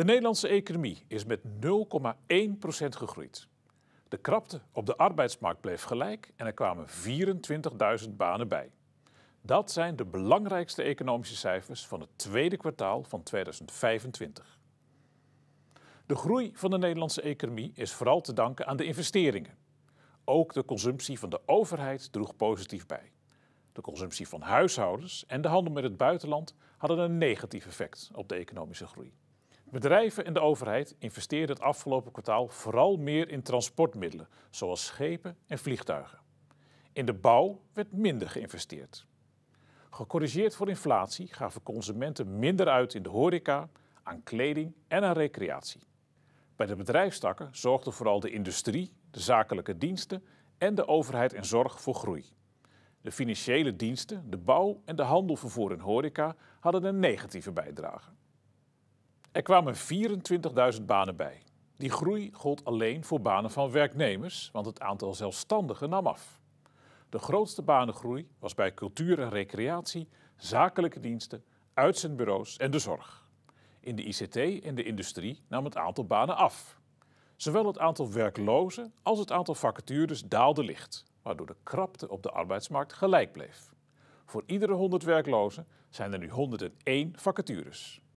De Nederlandse economie is met 0,1% gegroeid. De krapte op de arbeidsmarkt bleef gelijk en er kwamen 24.000 banen bij. Dat zijn de belangrijkste economische cijfers van het tweede kwartaal van 2025. De groei van de Nederlandse economie is vooral te danken aan de investeringen. Ook de consumptie van de overheid droeg positief bij. De consumptie van huishoudens en de handel met het buitenland hadden een negatief effect op de economische groei. Bedrijven en de overheid investeerden het afgelopen kwartaal vooral meer in transportmiddelen, zoals schepen en vliegtuigen. In de bouw werd minder geïnvesteerd. Gecorrigeerd voor inflatie gaven consumenten minder uit in de horeca, aan kleding en aan recreatie. Bij de bedrijfstakken zorgden vooral de industrie, de zakelijke diensten en de overheid en zorg voor groei. De financiële diensten, de bouw en de handel vervoer en horeca hadden een negatieve bijdrage. Er kwamen 24.000 banen bij. Die groei gold alleen voor banen van werknemers, want het aantal zelfstandigen nam af. De grootste banengroei was bij cultuur en recreatie, zakelijke diensten, uitzendbureaus en de zorg. In de ICT en de industrie nam het aantal banen af. Zowel het aantal werklozen als het aantal vacatures daalde licht, waardoor de krapte op de arbeidsmarkt gelijk bleef. Voor iedere 100 werklozen zijn er nu 101 vacatures.